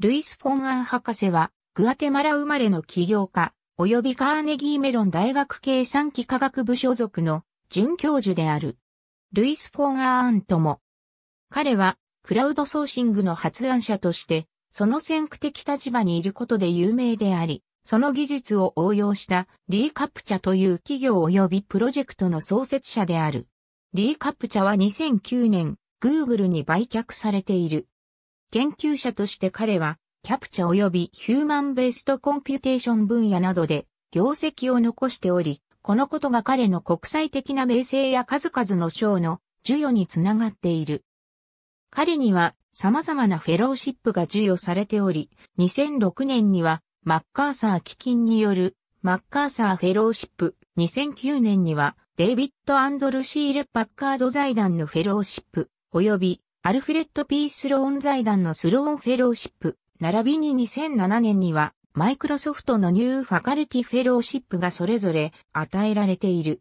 ルイス・フォン・アン博士は、グアテマラ生まれの起業家、及びカーネギーメロン大学計算機科学部所属の准教授である。ルイス・フォン・アーンとも。彼は、クラウドソーシングの発案者として、その先駆的立場にいることで有名であり、その技術を応用したリーカプチャという企業及びプロジェクトの創設者である。リーカプチャは2009年、Google に売却されている。研究者として彼は、キャプチャ及びヒューマンベーストコンピュテーション分野などで業績を残しており、このことが彼の国際的な名声や数々の賞の授与につながっている。彼には様々なフェローシップが授与されており、2006年にはマッカーサー基金によるマッカーサーフェローシップ、2009年にはデイビッド・アンドルシール・パッカード財団のフェローシップ、及びアルフレッド・ピースローン財団のスローンフェローシップ、並びに2007年には、マイクロソフトのニューファカルティフェローシップがそれぞれ与えられている。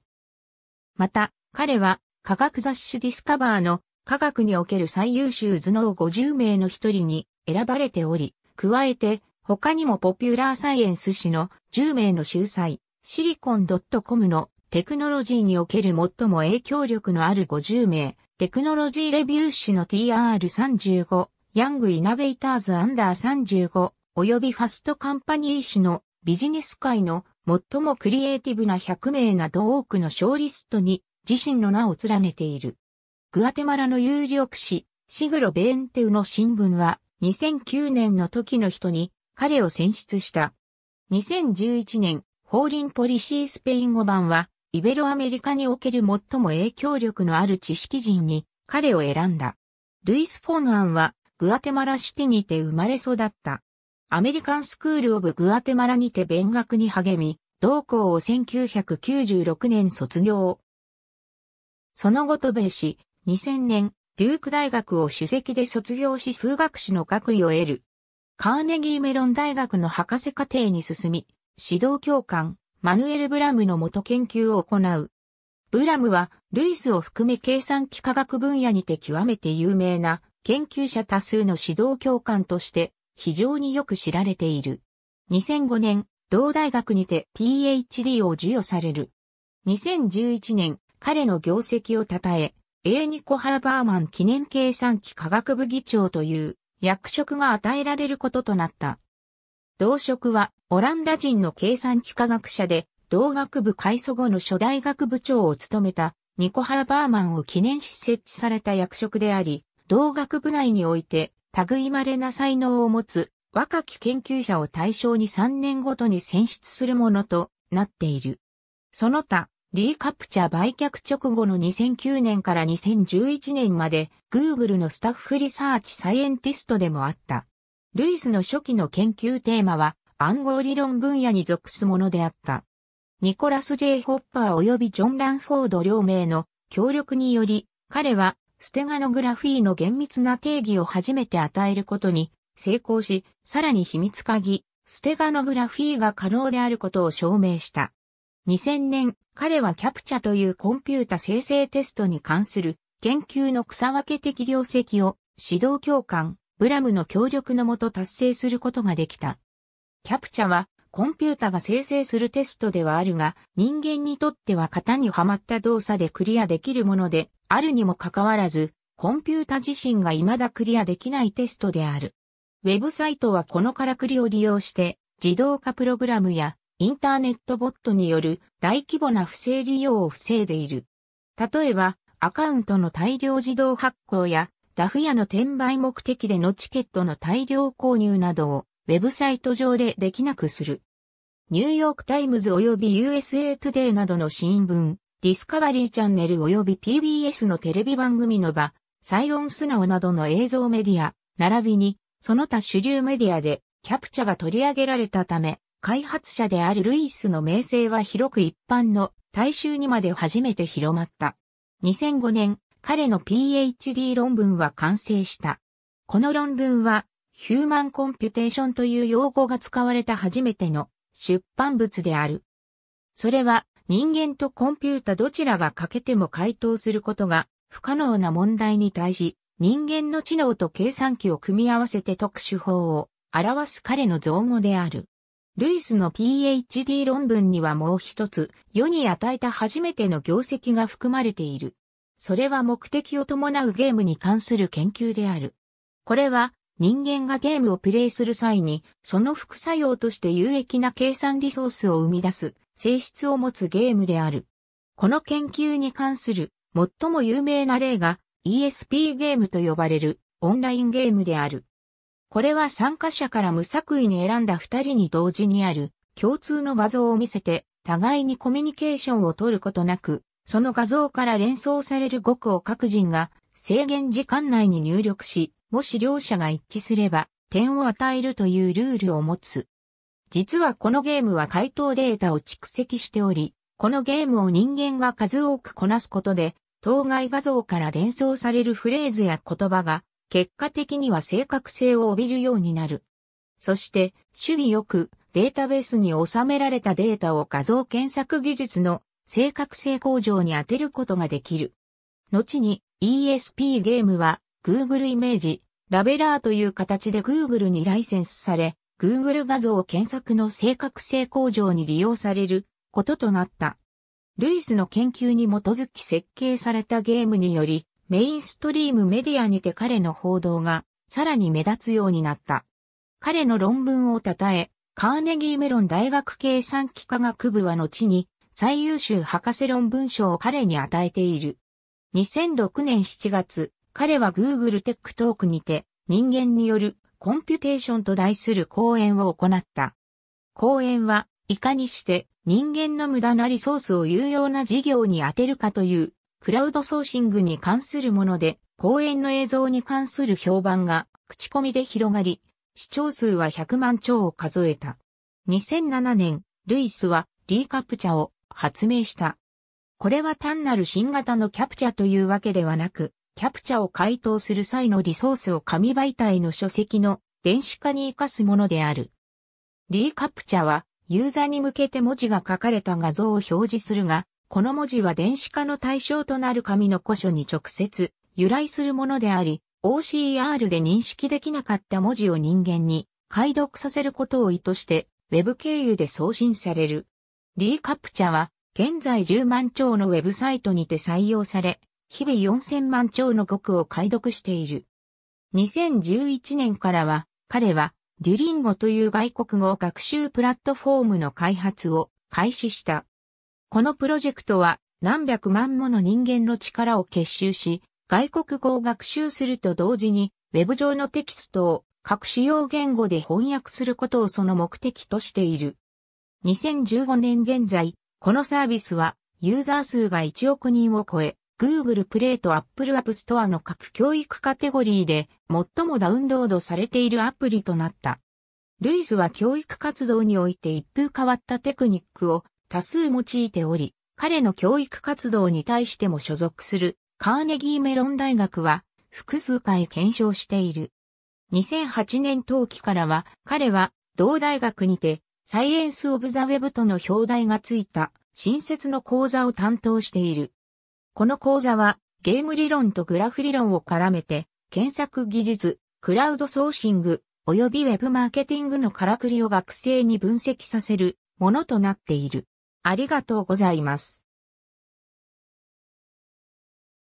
また、彼は科学雑誌ディスカバーの科学における最優秀頭脳50名の一人に選ばれており、加えて他にもポピュラーサイエンス誌の10名の秀才、シリコン .com のテクノロジーにおける最も影響力のある50名、テクノロジーレビュー誌の TR35、ヤングイナベイターズアンダー35、及びファストカンパニー誌のビジネス界の最もクリエイティブな100名など多くの賞リストに自身の名を連ねている。グアテマラの有力誌、シグロ・ベーンテウの新聞は2009年の時の人に彼を選出した。2011年、法輪ポリシースペイン語版はイベロアメリカにおける最も影響力のある知識人に彼を選んだ。ルイス・フォン・アンはグアテマラシティにて生まれ育った。アメリカンスクール・オブ・グアテマラにて勉学に励み、同校を1996年卒業。その後渡米し、2000年、デューク大学を主席で卒業し数学士の学位を得る。カーネギーメロン大学の博士課程に進み、指導教官、マヌエル・ブラムの元研究を行う。ブラムは、ルイスを含め計算機科学分野にて極めて有名な研究者多数の指導教官として非常によく知られている。2005年、同大学にて PhD を授与される。2011年、彼の業績を称え、エーニコ・ハーバーマン記念計算機科学部議長という役職が与えられることとなった。同職はオランダ人の計算機科学者で、同学部開祖後の初代学部長を務めたニコハーバーマンを記念し設置された役職であり、同学部内において類まれな才能を持つ若き研究者を対象に3年ごとに選出するものとなっている。その他、リーカプチャ売却直後の2009年から2011年まで Google のスタッフリサーチサイエンティストでもあった。ルイスの初期の研究テーマは暗号理論分野に属すものであった。ニコラス・ J・ ホッパー及びジョン・ランフォード両名の協力により、彼はステガノグラフィーの厳密な定義を初めて与えることに成功し、さらに秘密鍵、ステガノグラフィーが可能であることを証明した。2000年、彼はキャプチャというコンピュータ生成テストに関する研究の草分け的業績を指導教官、ブラムの協力のもと達成することができた。キャプチャはコンピュータが生成するテストではあるが、人間にとっては型にはまった動作でクリアできるもので、あるにもかかわらず、コンピュータ自身が未だクリアできないテストである。ウェブサイトはこのからくりを利用して、自動化プログラムやインターネットボットによる大規模な不正利用を防いでいる。例えば、アカウントの大量自動発行やダフ屋の転売目的でのチケットの大量購入などをウェブサイト上でできなくする。ニューヨークタイムズ及び USA トゥデイなどの新聞、ディスカバリーチャンネル及び PBS のテレビ番組の場、サイオンスナオなどの映像メディア、並びに、その他主流メディアで、キャプチャが取り上げられたため、開発者であるルイスの名声は広く一般の大衆にまで初めて広まった。2005年、彼の PhD 論文は完成した。この論文は、ヒューマンコンピュテーションという用語が使われた初めての出版物である。それは人間とコンピュータどちらが欠けても回答することが不可能な問題に対し人間の知能と計算機を組み合わせて特殊法を表す彼の造語である。ルイスの PhD 論文にはもう一つ世に与えた初めての業績が含まれている。それは目的を伴うゲームに関する研究である。これは人間がゲームをプレイする際に、その副作用として有益な計算リソースを生み出す性質を持つゲームである。この研究に関する最も有名な例が ESP ゲームと呼ばれるオンラインゲームである。これは参加者から無作為に選んだ二人に同時にある共通の画像を見せて互いにコミュニケーションを取ることなくその画像から連想される語句を各人が制限時間内に入力し、もし両者が一致すれば点を与えるというルールを持つ。実はこのゲームは回答データを蓄積しており、このゲームを人間が数多くこなすことで、当該画像から連想されるフレーズや言葉が、結果的には正確性を帯びるようになる。そして、守備よくデータベースに収められたデータを画像検索技術の正確性向上に当てることができる。後に ESP ゲームは Google イメージ、ラベラーという形で Google にライセンスされ、Google 画像検索の正確性向上に利用されることとなった。ルイスの研究に基づき設計されたゲームにより、メインストリームメディアにて彼の報道がさらに目立つようになった。彼の論文を称え、カーネギーメロン大学計算機科学部は後に最優秀博士論文賞を彼に与えている。2006年7月、彼は Google Tech Talk にて人間によるコンピュテーションと題する講演を行った。講演はいかにして人間の無駄なリソースを有用な事業に当てるかというクラウドソーシングに関するもので講演の映像に関する評判が口コミで広がり、視聴数は100万超を数えた。2007年、ルイスはリーカプチャを発明した。これは単なる新型のキャプチャというわけではなく、キャプチャを回答する際のリソースを紙媒体の書籍の電子化に活かすものである。リーカプチャは、ユーザーに向けて文字が書かれた画像を表示するが、この文字は電子化の対象となる紙の古書に直接由来するものであり、OCR で認識できなかった文字を人間に解読させることを意図して、Web 経由で送信される。リーカプチャは、現在10万兆のウェブサイトにて採用され、日々4000万兆の語句を解読している。2011年からは、彼は、デュリンゴという外国語学習プラットフォームの開発を開始した。このプロジェクトは、何百万もの人間の力を結集し、外国語を学習すると同時に、ウェブ上のテキストを各使用言語で翻訳することをその目的としている。2015年現在、このサービスはユーザー数が1億人を超え、Google Play と Apple App Store の各教育カテゴリーで最もダウンロードされているアプリとなった。ルイスは教育活動において一風変わったテクニックを多数用いており、彼の教育活動に対しても所属するカーネギーメロン大学は複数回検証している。2008年冬季からは彼は同大学にてサイエンス・オブ・ザ・ウェブとの表題がついた新設の講座を担当している。この講座はゲーム理論とグラフ理論を絡めて検索技術、クラウドソーシング及びウェブマーケティングのからくりを学生に分析させるものとなっている。ありがとうございます。